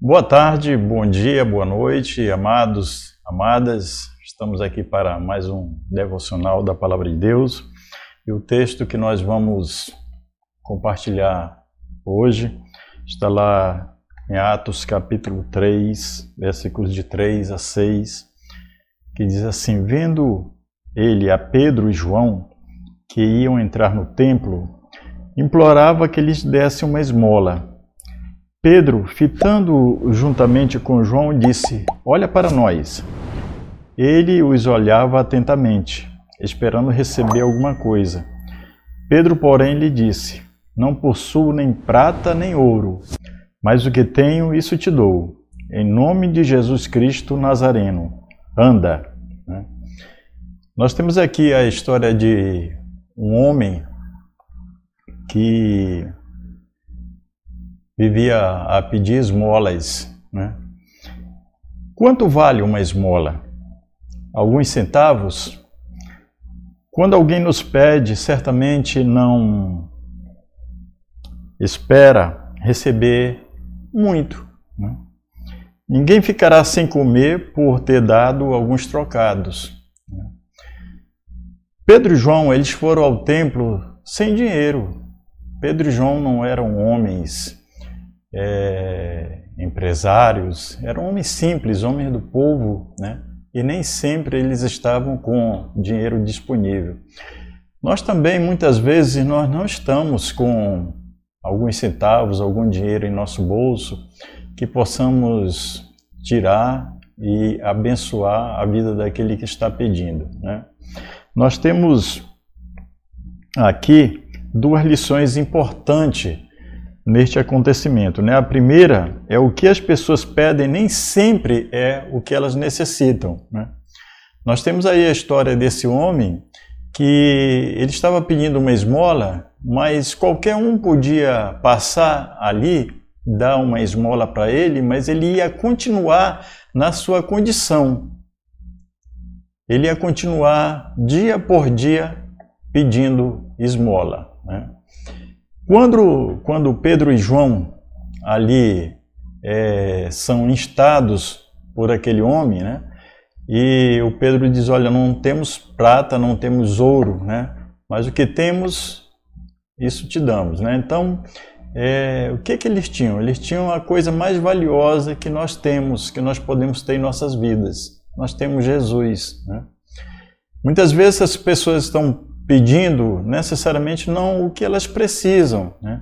Boa tarde, bom dia, boa noite, amados, amadas. Estamos aqui para mais um devocional da Palavra de Deus. E o texto que nós vamos compartilhar hoje está lá em Atos capítulo 3, versículos de 3 a 6, que diz assim: Vendo ele a Pedro e João, que iam entrar no templo, implorava que lhes desse uma esmola. Pedro, fitando juntamente com João, disse: Olha para nós. Ele os olhava atentamente, esperando receber alguma coisa. Pedro, porém, lhe disse: Não possuo nem prata nem ouro, mas o que tenho, isso te dou. Em nome de Jesus Cristo Nazareno, anda. Né? Nós temos aqui a história de um homem que vivia a pedir esmolas. Né? Quanto vale uma esmola? Alguns centavos? Quando alguém nos pede, certamente não espera receber muito. Né? Ninguém ficará sem comer por ter dado alguns trocados. Né? Pedro e João, eles foram ao templo sem dinheiro. Pedro e João não eram homens é, empresários, eram homens simples, homens do povo, né? e nem sempre eles estavam com dinheiro disponível. Nós também, muitas vezes, nós não estamos com alguns centavos, algum dinheiro em nosso bolso que possamos tirar e abençoar a vida daquele que está pedindo. Né? Nós temos aqui duas lições importantes neste acontecimento. Né? A primeira é o que as pessoas pedem nem sempre é o que elas necessitam. Né? Nós temos aí a história desse homem que ele estava pedindo uma esmola, mas qualquer um podia passar ali, dar uma esmola para ele, mas ele ia continuar na sua condição. Ele ia continuar dia por dia pedindo esmola. Né? Quando, quando Pedro e João ali é, são instados por aquele homem, né? E o Pedro diz: Olha, não temos prata, não temos ouro, né? Mas o que temos, isso te damos, né? Então, é, o que que eles tinham? Eles tinham a coisa mais valiosa que nós temos, que nós podemos ter em nossas vidas. Nós temos Jesus, né? Muitas vezes as pessoas estão pedindo necessariamente não o que elas precisam, né?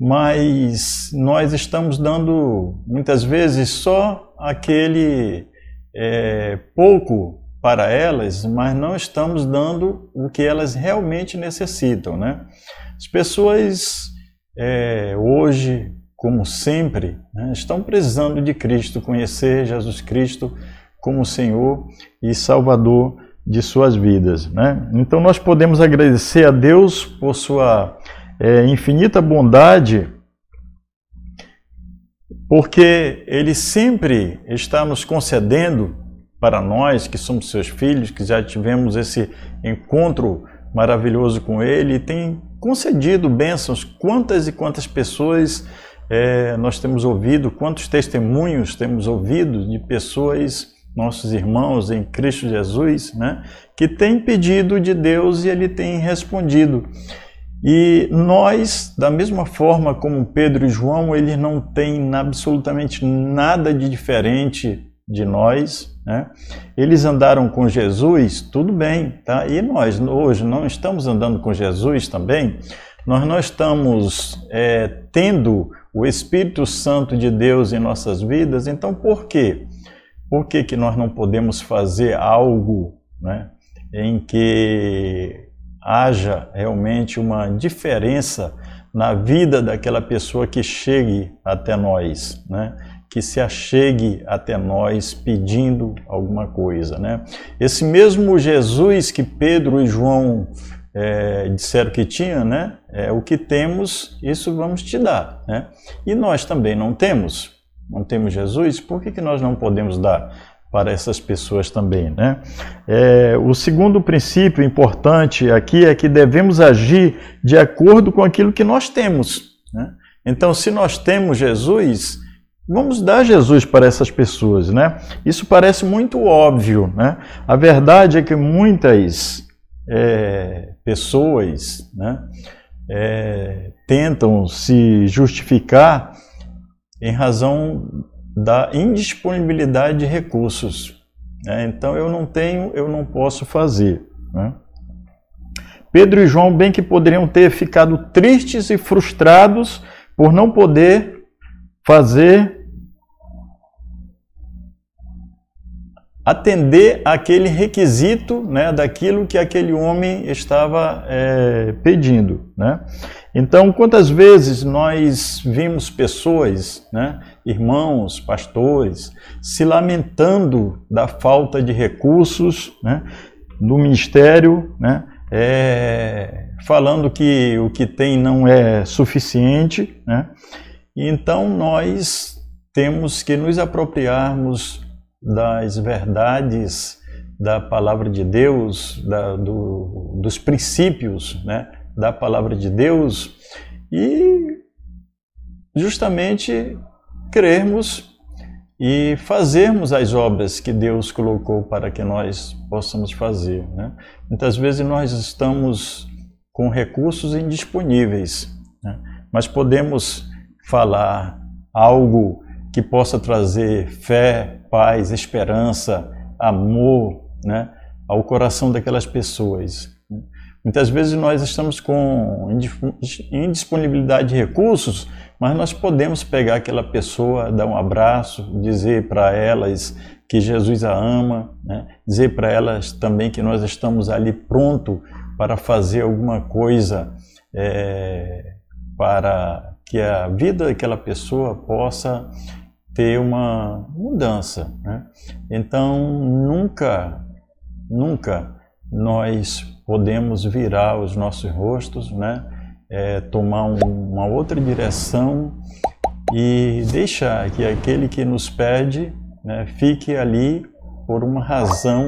mas nós estamos dando muitas vezes só aquele é, pouco para elas, mas não estamos dando o que elas realmente necessitam. Né? As pessoas é, hoje, como sempre, né, estão precisando de Cristo, conhecer Jesus Cristo como Senhor e Salvador de suas vidas. Né? Então nós podemos agradecer a Deus por sua é, infinita bondade, porque Ele sempre está nos concedendo para nós que somos seus filhos, que já tivemos esse encontro maravilhoso com Ele, e tem concedido bênçãos. Quantas e quantas pessoas é, nós temos ouvido, quantos testemunhos temos ouvido de pessoas nossos irmãos em Cristo Jesus, né? que tem pedido de Deus e ele tem respondido. E nós, da mesma forma como Pedro e João, eles não têm absolutamente nada de diferente de nós. Né? Eles andaram com Jesus, tudo bem, tá? E nós hoje não estamos andando com Jesus também. Nós não estamos é, tendo o Espírito Santo de Deus em nossas vidas. Então, por quê? Por que, que nós não podemos fazer algo né, em que haja realmente uma diferença na vida daquela pessoa que chegue até nós, né? que se achegue até nós pedindo alguma coisa. Né? Esse mesmo Jesus que Pedro e João é, disseram que tinha, né? é, o que temos, isso vamos te dar. Né? E nós também não temos, não temos Jesus, por que, que nós não podemos dar para essas pessoas também, né? É, o segundo princípio importante aqui é que devemos agir de acordo com aquilo que nós temos. Né? Então, se nós temos Jesus, vamos dar Jesus para essas pessoas, né? Isso parece muito óbvio, né? A verdade é que muitas é, pessoas, né, é, tentam se justificar em razão da indisponibilidade de recursos. Né? Então eu não tenho, eu não posso fazer. Né? Pedro e João bem que poderiam ter ficado tristes e frustrados por não poder fazer atender aquele requisito né, daquilo que aquele homem estava é, pedindo. Né? Então, quantas vezes nós vimos pessoas, né, irmãos, pastores, se lamentando da falta de recursos né, do ministério, né, é, falando que o que tem não é suficiente. Né? Então, nós temos que nos apropriarmos das verdades da palavra de Deus, da, do, dos princípios, né? da palavra de Deus e justamente crermos e fazermos as obras que Deus colocou para que nós possamos fazer. Né? Muitas vezes nós estamos com recursos indisponíveis, né? mas podemos falar algo que possa trazer fé, paz, esperança, amor né? ao coração daquelas pessoas. Muitas vezes nós estamos com indisponibilidade de recursos, mas nós podemos pegar aquela pessoa, dar um abraço, dizer para elas que Jesus a ama, né? dizer para elas também que nós estamos ali pronto para fazer alguma coisa é, para que a vida daquela pessoa possa ter uma mudança. Né? Então, nunca, nunca nós podemos virar os nossos rostos, né? É, tomar um, uma outra direção e deixar que aquele que nos pede né, fique ali por uma razão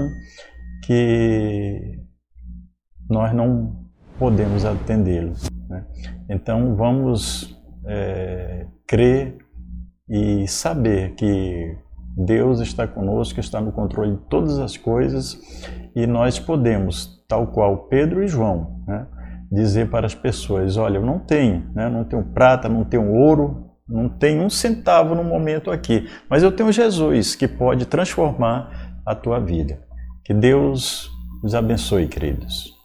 que nós não podemos atendê-lo. Né? Então vamos é, crer e saber que Deus está conosco, está no controle de todas as coisas e nós podemos tal qual Pedro e João, né? dizer para as pessoas: olha, eu não tenho, né? não tenho prata, não tenho ouro, não tenho um centavo no momento aqui, mas eu tenho Jesus que pode transformar a tua vida. Que Deus os abençoe, queridos.